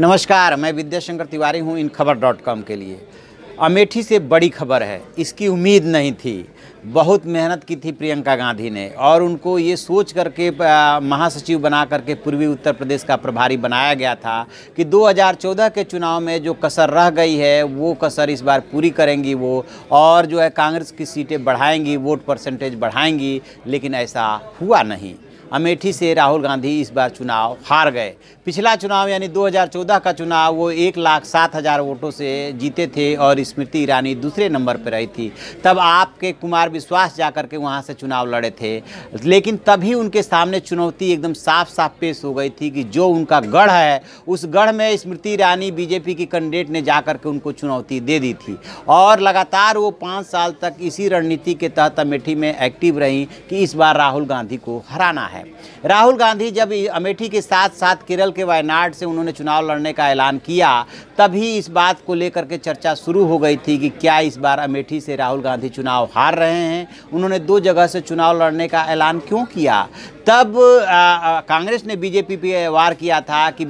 नमस्कार मैं विद्याशंकर तिवारी हूँ इन खबर डॉट कॉम के लिए अमेठी से बड़ी खबर है इसकी उम्मीद नहीं थी बहुत मेहनत की थी प्रियंका गांधी ने और उनको ये सोच करके महासचिव बना करके पूर्वी उत्तर प्रदेश का प्रभारी बनाया गया था कि 2014 के चुनाव में जो कसर रह गई है वो कसर इस बार पूरी करेंगी वो और जो है कांग्रेस की सीटें बढ़ाएंगी वोट परसेंटेज बढ़ाएंगी लेकिन ऐसा हुआ नहीं अमेठी से राहुल गांधी इस बार चुनाव हार गए पिछला चुनाव यानी 2014 का चुनाव वो एक लाख सात हज़ार वोटों से जीते थे और स्मृति ईरानी दूसरे नंबर पर रही थी तब आपके कुमार विश्वास जा कर के वहाँ से चुनाव लड़े थे लेकिन तभी उनके सामने चुनौती एकदम साफ साफ पेश हो गई थी कि जो उनका गढ़ है उस गढ़ में स्मृति ईरानी बीजेपी की कैंडिडेट ने जा कर के उनको चुनौती दे दी थी और लगातार वो पाँच साल तक इसी रणनीति के तहत अमेठी में एक्टिव रहीं कि इस बार राहुल गांधी को हराना है है राहुल गांधी जब अमेठी के साथ साथ केरल के वायनाड से उन्होंने चुनाव लड़ने का ऐलान किया तभी इस बात को लेकर के चर्चा शुरू हो गई थी कि क्या इस बार अमेठी से राहुल गांधी चुनाव हार रहे हैं उन्होंने दो जगह से चुनाव लड़ने का ऐलान क्यों किया तब कांग्रेस ने बीजेपी पे वार किया था कि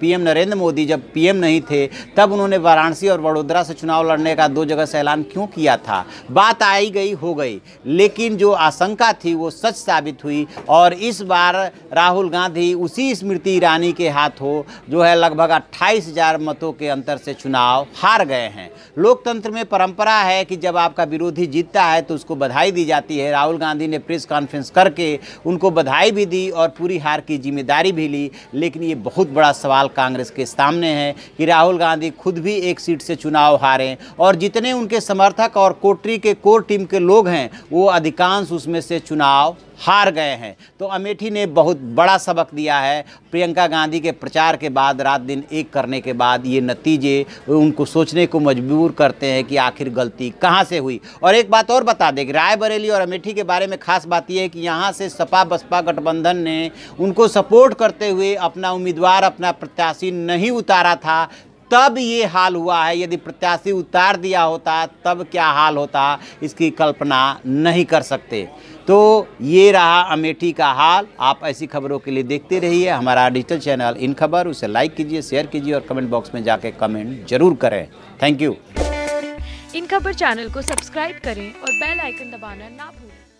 पीएम नरेंद्र मोदी जब पीएम नहीं थे तब उन्होंने वाराणसी और वडोदरा से चुनाव लड़ने का दो जगह से ऐलान क्यों किया था बात आई गई हो गई लेकिन जो आशंका थी वो सच साबित हुई और इस बार राहुल गांधी उसी स्मृति ईरानी के हाथ हो जो है लगभग अट्ठाईस हज़ार मतों के अंतर से चुनाव हार गए हैं लोकतंत्र में परंपरा है कि जब आपका विरोधी जीतता है तो उसको बधाई दी जाती है राहुल गांधी ने प्रेस कॉन्फ्रेंस करके उनको बधाई भी दी और पूरी हार की जिम्मेदारी भी ली लेकिन ये बहुत बड़ा सवाल कांग्रेस के सामने है कि राहुल गांधी खुद भी एक सीट से चुनाव हारें और जितने उनके समर्थक और कोटरी के कोर टीम के लोग हैं वो अधिकांश उसमें से चुनाव हार गए हैं तो अमेठी ने बहुत बड़ा सबक दिया है प्रियंका गांधी के प्रचार के बाद रात दिन एक करने के बाद ये नतीजे उनको सोचने को मजबूर करते हैं कि आखिर गलती कहाँ से हुई और एक बात और बता दें कि रायबरेली और अमेठी के बारे में खास बात यह है कि यहाँ से सपा बसपा गठबंधन ने उनको सपोर्ट करते हुए अपना उम्मीदवार अपना प्रत्याशी नहीं उतारा था तब ये हाल हुआ है यदि प्रत्याशी उतार दिया होता तब क्या हाल होता इसकी कल्पना नहीं कर सकते तो ये रहा अमेठी का हाल आप ऐसी खबरों के लिए देखते रहिए हमारा डिजिटल चैनल इन खबर उसे लाइक कीजिए शेयर कीजिए और कमेंट बॉक्स में जाके कमेंट जरूर करें थैंक यू इन खबर चैनल को सब्सक्राइब करें और बेल आइकन दबाना ना भूलें